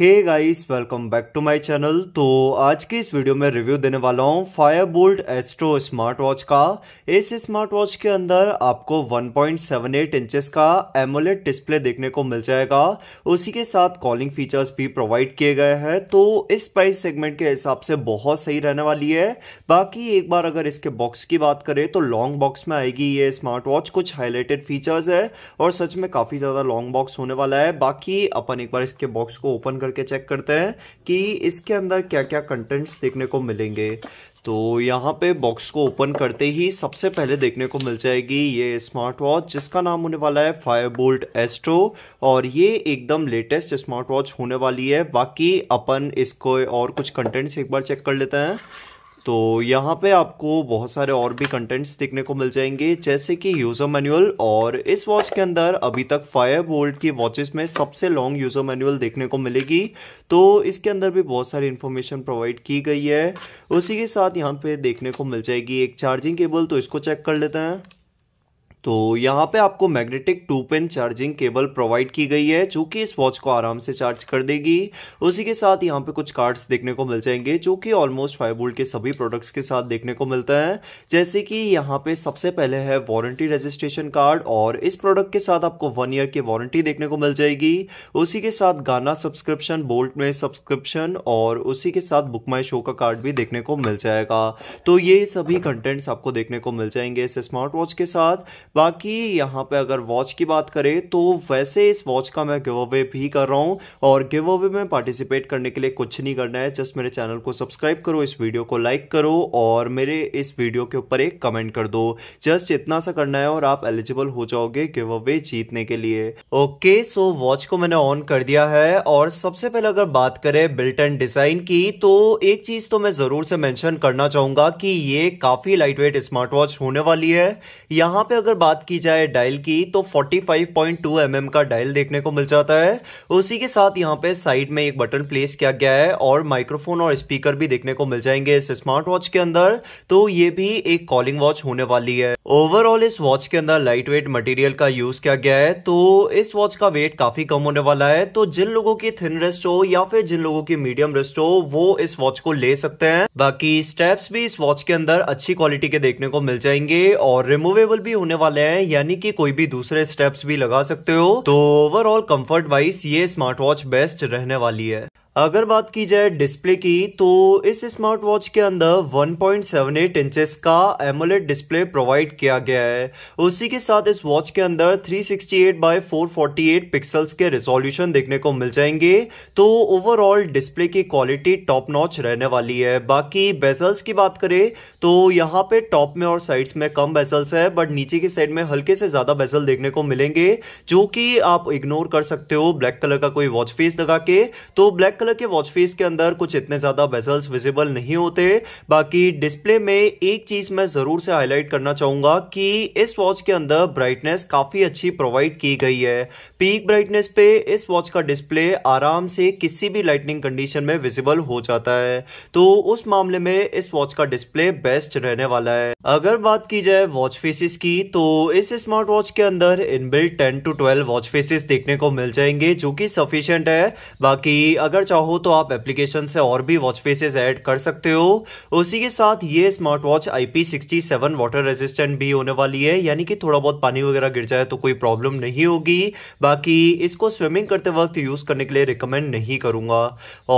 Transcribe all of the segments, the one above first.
hey guys welcome back to my channel तो आज के इस वीडियो में रिव्यू देने वाला हूँ फायरबोल्ट एस्ट्रो स्मार्ट वॉच का इस स्मार्ट वॉच के अंदर आपको 1.78 इंचेस का एमोलेट डिस्प्ले देखने को मिल जाएगा उसी के साथ कॉलिंग फीचर्स भी प्रोवाइड किए गए हैं तो इस प्राइस सेगमेंट के हिसाब से बहुत सही रहने वाली है बाकी एक बार अगर इसके बॉक्स की बात करें तो लॉन्ग बॉक्स में आएगी ये स्मार्ट वॉच कुछ हाईलाइटेड फीचर्स है और सच में काफी ज्यादा लॉन्ग बॉक्स होने वाला है बाकी अपन एक बार इसके बॉक्स को ओपन कर करके चेक करते हैं कि इसके अंदर क्या क्या कंटेंट्स देखने को मिलेंगे तो यहाँ पे बॉक्स को ओपन करते ही सबसे पहले देखने को मिल जाएगी ये स्मार्ट वॉच जिसका नाम होने वाला है फायर बोल्ट एस्ट्रो और ये एकदम लेटेस्ट स्मार्ट वॉच होने वाली है बाकी अपन इसको और कुछ कंटेंट्स एक बार चेक कर लेते हैं तो यहाँ पे आपको बहुत सारे और भी कंटेंट्स देखने को मिल जाएंगे जैसे कि यूज़र मैनुअल और इस वॉच के अंदर अभी तक फायर बोल्ट की वॉचेस में सबसे लॉन्ग यूज़र मैनुअल देखने को मिलेगी तो इसके अंदर भी बहुत सारी इन्फॉर्मेशन प्रोवाइड की गई है उसी के साथ यहाँ पे देखने को मिल जाएगी एक चार्जिंग केबल तो इसको चेक कर लेते हैं तो यहाँ पे आपको magnetic two pin charging cable provide की गई है जो कि इस वॉच को आराम से चार्ज कर देगी उसी के साथ यहाँ पे कुछ कार्ड्स देखने को मिल जाएंगे जो कि ऑलमोस्ट फाइव वोल्ट के सभी प्रोडक्ट्स के साथ देखने को मिलता है जैसे कि यहाँ पे सबसे पहले है वारंटी रजिस्ट्रेशन कार्ड और इस प्रोडक्ट के साथ आपको वन ईयर की वारंटी देखने को मिल जाएगी उसी के साथ गाना सब्सक्रिप्शन बोल्ट में सब्सक्रिप्शन और उसी के साथ बुक माई शो का कार्ड भी देखने को मिल जाएगा तो ये सभी कंटेंट्स आपको देखने को मिल जाएंगे इस स्मार्ट वॉच के साथ बाकी यहाँ पे अगर वॉच की बात करें तो वैसे इस वॉच का मैं गिव अवे भी कर रहा हूँ और गिव अवे में पार्टिसिपेट करने के लिए कुछ नहीं करना है जस्ट मेरे चैनल को सब्सक्राइब करो इस वीडियो को लाइक करो और मेरे इस वीडियो के ऊपर एक कमेंट कर दो जस्ट इतना सा करना है और आप एलिजिबल हो जाओगे गिव अवे जीतने के लिए ओके सो वॉच को मैंने ऑन कर दिया है और सबसे पहले अगर बात करें बिल्ट एंड डिजाइन की तो एक चीज तो मैं जरूर से मैंशन करना चाहूंगा कि ये काफी लाइट वेट स्मार्ट वॉच होने वाली है यहाँ पे अगर बात की जाए डायल की तो 45.2 फाइव mm का डायल देखने को मिल जाता है उसी के साथ यहाँ पे साइड में एक बटन प्लेस किया गया है और माइक्रोफोन और स्पीकर भी देखने को मिल जाएंगे इस स्मार्ट वॉच के अंदर तो ये भी एक कॉलिंग वॉच होने वाली है ओवरऑल इस वॉच के अंदर लाइट वेट मटीरियल का यूज किया गया है तो इस वॉच का वेट काफी कम होने वाला है तो जिन लोगों की थिन रेस्ट हो या फिर जिन लोगों की मीडियम रेस्ट हो वो इस वॉच को ले सकते हैं बाकी स्टेप्स भी इस वॉच के अंदर अच्छी क्वालिटी के देखने को मिल जाएंगे और रिमूवेबल भी होने वाला वाले हैं यानी कि कोई भी दूसरे स्टेप्स भी लगा सकते हो तो ओवरऑल कंफर्ट वाइज ये स्मार्ट वॉच बेस्ट रहने वाली है अगर बात की जाए डिस्प्ले की तो इस स्मार्ट वॉच के अंदर 1.78 इंचेस का एमोलेट डिस्प्ले प्रोवाइड किया गया है उसी के साथ इस वॉच के अंदर 368 बाय 448 पिक्सल्स के रिजोल्यूशन देखने को मिल जाएंगे तो ओवरऑल डिस्प्ले की क्वालिटी टॉप नॉच रहने वाली है बाकी बेजल्स की बात करें तो यहाँ पे टॉप में और साइड्स में कम बेजल्स है बट नीचे की साइड में हल्के से ज़्यादा बेजल देखने को मिलेंगे जो कि आप इग्नोर कर सकते हो ब्लैक कलर का कोई वॉच फेस लगा के तो ब्लैक कलर के वॉच फेस के अंदर कुछ इतने ज़्यादा बेजल्स विजिबल नहीं होते बाकी डिस्प्ले में एक चीज़ मैं ज़रूर से हाईलाइट करना चाहूंगा कि इस वॉच के अंदर ब्राइटनेस काफ़ी अच्छी प्रोवाइड की गई है पीक ब्राइटनेस पे इस वॉच का डिस्प्ले आराम से किसी भी लाइटनिंग कंडीशन में विजिबल हो जाता है तो उस मामले में इस वॉच का डिस्प्ले बेस्ट रहने वाला है अगर बात की जाए वॉच फेसिस की तो इस स्मार्ट वॉच के अंदर इनबिल्ट 10 टू 12 वॉच फेसिस देखने को मिल जाएंगे जो कि सफिशियंट है बाकी अगर चाहो तो आप एप्लीकेशन से और भी वॉच फेसेस ऐड कर सकते हो उसी के साथ ये smart watch IP67 water resistant भी होने वाली है यानी कि थोड़ा बहुत पानी वगैरह गिर जाए तो कोई प्रॉब्लम नहीं होगी बाकी इसको स्विमिंग करते वक्त यूज़ करने के लिए रिकमेंड नहीं करूंगा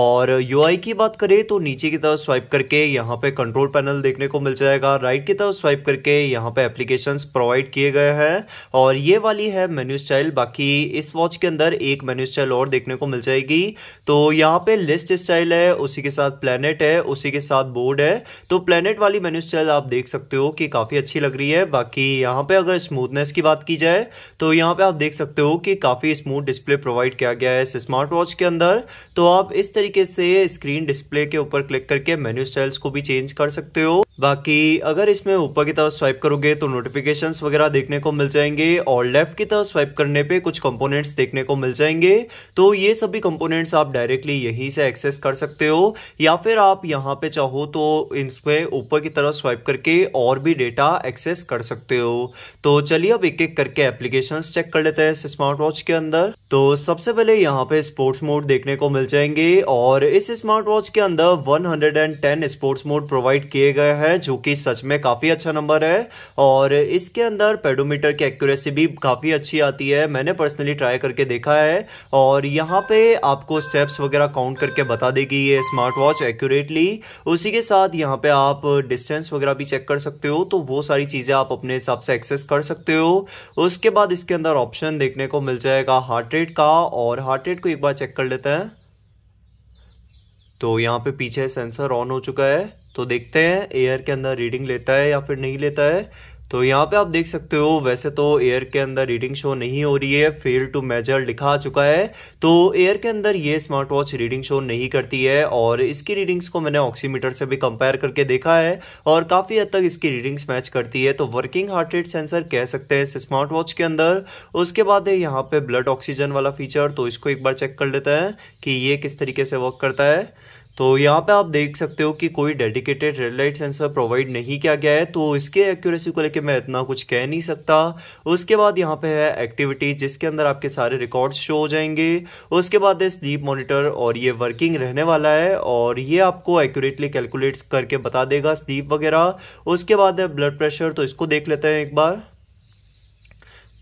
और यू की बात करें तो नीचे की तरफ स्वाइप करके यहाँ पे कंट्रोल पैनल देखने को मिल जाएगा राइट की तरफ स्वाइप करके यहाँ पे एप्लीकेशन प्रोवाइड किए गए हैं और ये वाली है मेन्यू स्टाइल बाकी इस वॉच के अंदर एक मेन्यू स्टाइल और देखने को मिल जाएगी तो यहाँ पे लिस्ट स्टाइल है उसी के साथ प्लेनेट है उसी के साथ बोर्ड है तो प्लेनेट वाली मेन्यू स्टाइल आप देख सकते हो कि काफ़ी अच्छी लग रही है बाकी यहाँ पे अगर स्मूथनेस की बात की जाए तो यहाँ पे आप देख सकते हो कि काफ़ी स्मूथ डिस्प्ले प्रोवाइड किया गया है इस स्मार्ट वॉच के अंदर तो आप इस तरीके से स्क्रीन डिस्प्ले के ऊपर क्लिक करके मेन्यू स्टाइल्स को भी चेंज कर सकते हो बाकी अगर इसमें ऊपर की तरफ स्वाइप करोगे तो नोटिफिकेशंस वगैरह देखने को मिल जाएंगे और लेफ्ट की तरफ स्वाइप करने पे कुछ कंपोनेंट्स देखने को मिल जाएंगे तो ये सभी कंपोनेंट्स आप डायरेक्टली यहीं से एक्सेस कर सकते हो या फिर आप यहाँ पे चाहो तो इसमें ऊपर की तरफ स्वाइप करके और भी डेटा एक्सेस कर सकते हो तो चलिए अब एक एक करके एप्लीकेशन चेक कर लेते हैं स्मार्ट वॉच के अंदर तो सबसे पहले यहाँ पे स्पोर्ट्स मोड देखने को मिल जाएंगे और इस स्मार्ट वॉच के अंदर 110 स्पोर्ट्स मोड प्रोवाइड किए गए हैं जो कि सच में काफ़ी अच्छा नंबर है और इसके अंदर पेडोमीटर की एक्यूरेसी भी काफ़ी अच्छी आती है मैंने पर्सनली ट्राई करके देखा है और यहाँ पे आपको स्टेप्स वगैरह काउंट करके बता देगी ये स्मार्ट वॉच एक्यूरेटली उसी के साथ यहाँ पे आप डिस्टेंस वगैरह भी चेक कर सकते हो तो वो सारी चीज़ें आप अपने हिसाब से एक्सेस कर सकते हो उसके बाद इसके अंदर ऑप्शन देखने को मिल जाएगा हार्ट रेट रेट का और हार्ट रेट को एक बार चेक कर लेते हैं तो यहाँ पे पीछे सेंसर ऑन हो चुका है तो देखते हैं एयर के अंदर रीडिंग लेता है या फिर नहीं लेता है तो यहाँ पे आप देख सकते हो वैसे तो एयर के अंदर रीडिंग शो नहीं हो रही है फेल टू मेजर लिखा आ चुका है तो एयर के अंदर ये स्मार्ट वॉच रीडिंग शो नहीं करती है और इसकी रीडिंग्स को मैंने ऑक्सीमीटर से भी कंपेयर करके देखा है और काफ़ी हद तक इसकी रीडिंग्स मैच करती है तो वर्किंग हार्ट रेट सेंसर कह सकते हैं इस स्मार्ट वॉच के अंदर उसके बाद है यहाँ पे ब्लड ऑक्सीजन वाला फीचर तो इसको एक बार चेक कर लेते हैं कि ये किस तरीके से वर्क करता है तो यहाँ पे आप देख सकते हो कि कोई dedicated red light sensor provide नहीं किया गया है तो इसके एक्यूरेसी को लेके मैं इतना कुछ कह नहीं सकता उसके बाद यहाँ पे है एक्टिविटीज जिसके अंदर आपके सारे रिकॉर्ड्स शो हो जाएंगे उसके बाद है स्लीप मॉनिटर और ये वर्किंग रहने वाला है और ये आपको एक्यूरेटली कैलकुलेट करके बता देगा स्लीप वगैरह उसके बाद है ब्लड प्रेशर तो इसको देख लेते हैं एक बार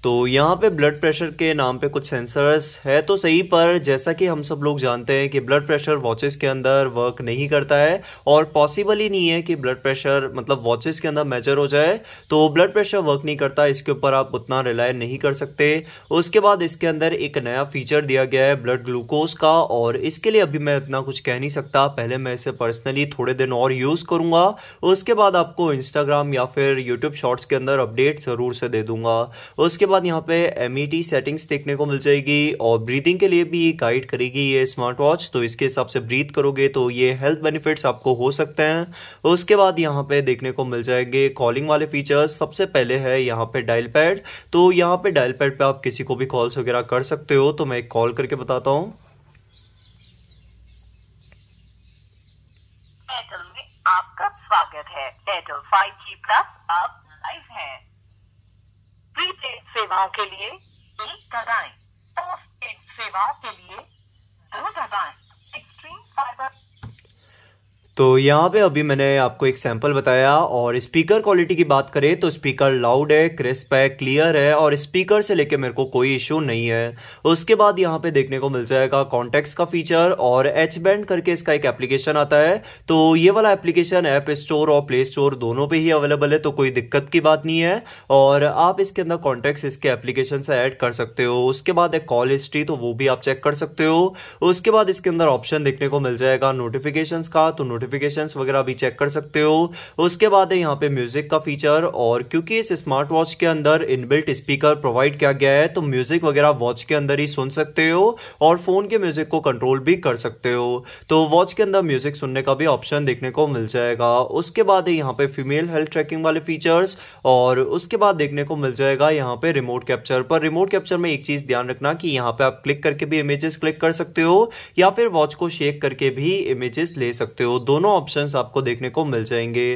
तो यहाँ पे ब्लड प्रेशर के नाम पे कुछ सेंसर्स है तो सही पर जैसा कि हम सब लोग जानते हैं कि ब्लड प्रेशर वॉचेस के अंदर वर्क नहीं करता है और पॉसिबल ही नहीं है कि ब्लड प्रेशर मतलब वॉचेस के अंदर मेजर हो जाए तो ब्लड प्रेशर वर्क नहीं करता इसके ऊपर आप उतना रिलाय नहीं कर सकते उसके बाद इसके अंदर एक नया फीचर दिया गया है ब्लड ग्लूकोज का और इसके लिए अभी मैं इतना कुछ कह नहीं सकता पहले मैं इसे पर्सनली थोड़े दिन और यूज़ करूँगा उसके बाद आपको इंस्टाग्राम या फिर यूट्यूब शॉर्ट्स के अंदर अपडेट ज़रूर से दे दूंगा उसके बाद यहाँ पे एम सेटिंग्स e देखने को मिल जाएगी और ब्रीदिंग के लिए भी गाइड करेगी ये स्मार्ट वॉच तो इसके हिसाब से ब्रीथ करोगे तो ये हेल्थ बेनिफिट्स आपको हो सकते हैं उसके बाद यहाँ पे देखने को मिल जाएंगे कॉलिंग वाले फीचर्स सबसे पहले है यहाँ पे डायल पैड तो यहाँ पे डायल पैड पर आप किसी को भी कॉल्स वगैरह कर सकते हो तो मैं कॉल करके बताता हूँ आपका स्वागत है एयरटेल 5G प्लस आप लाइव हैं प्रीपेड सेवाओं के लिए एक हम्म, दबाएं पोस्टपेड सेवाओं के लिए दो दबाएं तो यहाँ पे अभी मैंने आपको एक सैम्पल बताया और स्पीकर क्वालिटी की बात करें तो स्पीकर लाउड है क्रिस्प है क्लियर है और स्पीकर से लेके मेरे को कोई इश्यू नहीं है उसके बाद यहाँ पे देखने को मिल जाएगा कॉन्टेक्ट का फीचर और एच बैंड करके इसका एक एप्लीकेशन आता है तो ये वाला एप्लीकेशन ऐप स्टोर और प्ले स्टोर दोनों पर ही अवेलेबल है तो कोई दिक्कत की बात नहीं है और आप इसके अंदर कॉन्टेक्ट इसके एप्लीकेशन से ऐड कर सकते हो उसके बाद एक कॉल हिस्ट्री तो वो भी आप चेक कर सकते हो उसके बाद इसके अंदर ऑप्शन देखने को मिल जाएगा नोटिफिकेशन का तो नोटिफिकेशन वगैरह भी चेक कर सकते हो उसके बाद है यहाँ पे म्यूजिक का फीचर और क्योंकि इस स्मार्ट वॉच के अंदर इनबिल्ट स्पीकर प्रोवाइड किया गया है तो म्यूजिक वगैरह वॉच के अंदर ही सुन सकते हो और फोन के म्यूजिक को कंट्रोल भी कर सकते हो तो वॉच के अंदर म्यूजिक सुनने का भी ऑप्शन देखने को मिल जाएगा उसके बाद है यहाँ पे फीमेल हेल्थ ट्रैकिंग वाले फीचर्स और उसके बाद देखने को मिल जाएगा यहाँ पे रिमोट कैप्चर पर रिमोट कैप्चर में एक चीज ध्यान रखना कि यहाँ पे आप क्लिक करके भी इमेजेस क्लिक कर सकते हो या फिर वॉच को शेक करके भी इमेजेस ले सकते हो दोनों ऑप्शन आपको देखने को मिल जाएंगे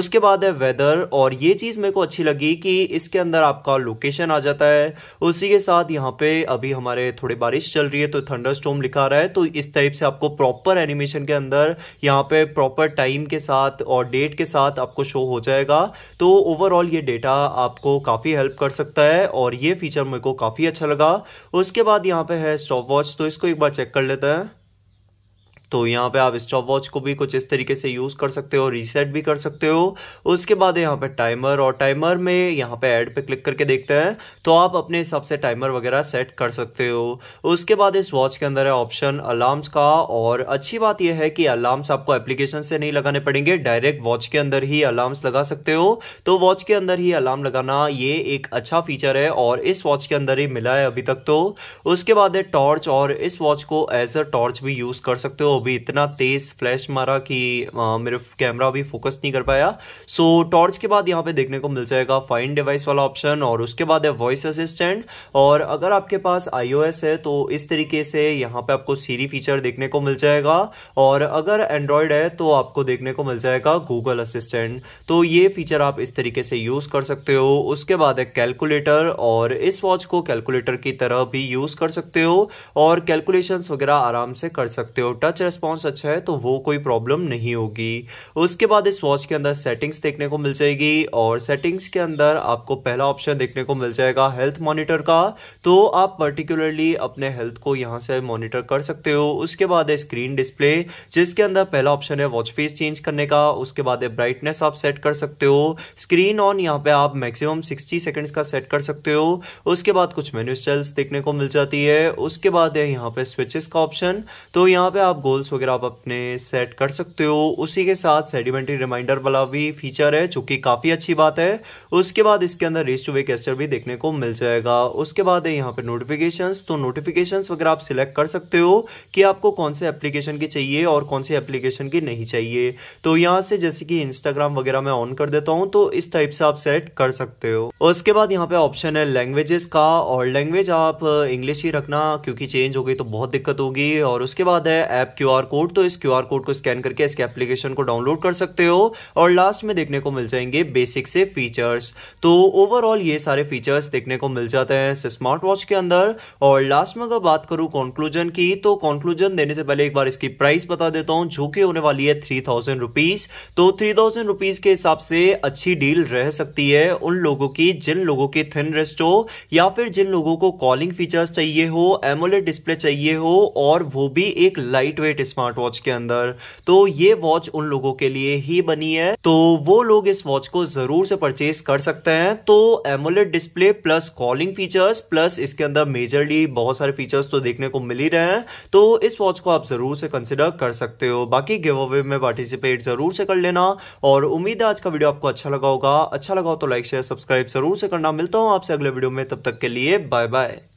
उसके बाद है वेदर और ये चीज़ मेरे को अच्छी लगी कि इसके अंदर आपका लोकेशन आ जाता है उसी के साथ यहाँ पे अभी हमारे थोड़ी बारिश चल रही है तो थंडर लिखा रहा है तो इस टाइप से आपको प्रॉपर एनिमेशन के अंदर यहाँ पे प्रॉपर टाइम के साथ और डेट के साथ आपको शो हो जाएगा तो ओवरऑल ये डेटा आपको काफ़ी हेल्प कर सकता है और ये फीचर मेरे को काफ़ी अच्छा लगा उसके बाद यहाँ पे है स्टॉप वॉच तो इसको एक बार चेक कर लेते हैं तो यहाँ पे आप स्टॉप वॉच को भी कुछ इस तरीके से यूज़ कर सकते हो रीसेट भी कर सकते हो उसके बाद यहाँ पे टाइमर और टाइमर में यहाँ पे ऐड पे क्लिक करके देखते हैं तो आप अपने हिसाब से टाइमर वगैरह सेट कर सकते हो उसके बाद इस वॉच के अंदर है ऑप्शन अलार्म्स का और अच्छी बात यह है कि अलार्म्स आपको एप्लीकेशन से नहीं लगाने पड़ेंगे डायरेक्ट वॉच के अंदर ही अलार्म्स लगा सकते हो तो वॉच के अंदर ही अलार्म लगाना ये एक अच्छा फीचर है और इस वॉच के अंदर ही मिला है अभी तक तो उसके बाद है टॉर्च और इस वॉच को एज अ टॉर्च भी यूज़ कर सकते हो भी इतना तेज़ फ्लैश मारा कि मेरे कैमरा भी फोकस नहीं कर पाया सो so, टॉर्च के बाद यहाँ पे देखने को मिल जाएगा फाइन डिवाइस वाला ऑप्शन और उसके बाद है वॉइस असिस्टेंट और अगर आपके पास आईओएस है तो इस तरीके से यहाँ पे आपको सीरी फीचर देखने को मिल जाएगा और अगर एंड्रॉयड है तो आपको देखने को मिल जाएगा गूगल असिस्टेंट तो ये फीचर आप इस तरीके से यूज़ कर सकते हो उसके बाद है कैलकुलेटर और इस वॉच को कैलकुलेटर की तरह भी यूज़ कर सकते हो और कैलकुलेशंस वगैरह आराम से कर सकते हो टच रिस्पॉन्स अच्छा है तो वो कोई प्रॉब्लम नहीं होगी उसके बाद इस वॉच के अंदर सेटिंग्स देखने को मिल जाएगी और सेटिंग्स के अंदर आपको पहला ऑप्शन देखने को मिल जाएगा हेल्थ मॉनिटर का तो आप पर्टिकुलरली अपने हेल्थ को यहाँ से मॉनिटर कर सकते हो उसके बाद है स्क्रीन डिस्प्ले जिसके अंदर पहला ऑप्शन है वॉच फेस चेंज करने का उसके बाद है ब्राइटनेस आप सेट कर सकते हो स्क्रीन ऑन यहाँ पे आप मैक्सिमम 60 सेकंड्स का सेट कर सकते हो उसके बाद कुछ मेन्यू स्टाइल्स देखने को मिल जाती है उसके बाद है यहाँ पे स्विचेस का ऑप्शन तो यहाँ पे आप गोल गोल्स वगैरह आप अपने सेट कर सकते हो उसी के साथ सेडिमेंट्री रिमाइंडर वाला भी फीचर है जो कि काफ़ी अच्छी बात है उसके बाद इसके अंदर रेस टू वे कैस्टर भी देखने को मिल जाएगा उसके बाद है यहाँ पर नोटिफिकेशंस तो नोटिफिकेशंस वगैरह आप सिलेक्ट कर सकते हो कि आपको कौन से एप्लीकेशन की चाहिए और कौन से एप्लीकेशन की नहीं चाहिए तो यहाँ से जैसे कि इंस्टाग्राम वगैरह मैं ऑन कर देता हूँ तो इस टाइप से आप सेट कर सकते हो उसके बाद यहाँ पे ऑप्शन है लैंग्वेजेस का और लैंग्वेज आप इंग्लिश ही रखना क्योंकि चेंज हो गई तो बहुत दिक्कत होगी और उसके बाद है ऐप क्यूआर कोड तो इस क्यूआर कोड को स्कैन करके इसके एप्लीकेशन को डाउनलोड कर सकते हो और लास्ट में देखने को मिल जाएंगे बेसिक से फीचर्स तो ओवरऑल ये सारे फीचर्स देखने को मिल जाते हैं स्मार्ट वॉच के अंदर और लास्ट में अगर बात करूँ कॉन्क्लूजन की तो कॉन्क्लूजन देने से पहले एक बार इसकी प्राइस बता देता हूँ जो कि होने वाली है थ्री थाउजेंड रुपीज तो थ्री थाउजेंड रुपीज के हिसाब से अच्छी डील रह सकती है उन लोगों की जिन लोगों की थिन रिस्ट हो या फिर जिन लोगों को कॉलिंग फीचर्स चाहिए हो एमोलेट डिस्प्ले चाहिए हो और वो भी एक light weight fit smart watch के अंदर तो ये वॉच उन लोगों के लिए ही बनी है तो वो लोग इस वॉच को जरूर से परचेज कर सकते हैं तो AMOLED display plus calling features plus इसके अंदर मेजरली बहुत सारे फीचर्स तो देखने को मिल ही रहे हैं तो इस वॉच को आप जरूर से कंसिडर कर सकते हो बाकी गिव अवे में पार्टिसिपेट जरूर से कर लेना और उम्मीद है आज का वीडियो आपको अच्छा लगा होगा अच्छा लगा हो तो लाइक शेयर सब्सक्राइब जरूर से करना मिलता हूँ आपसे अगले वीडियो में तब तक के लिए बाय बाय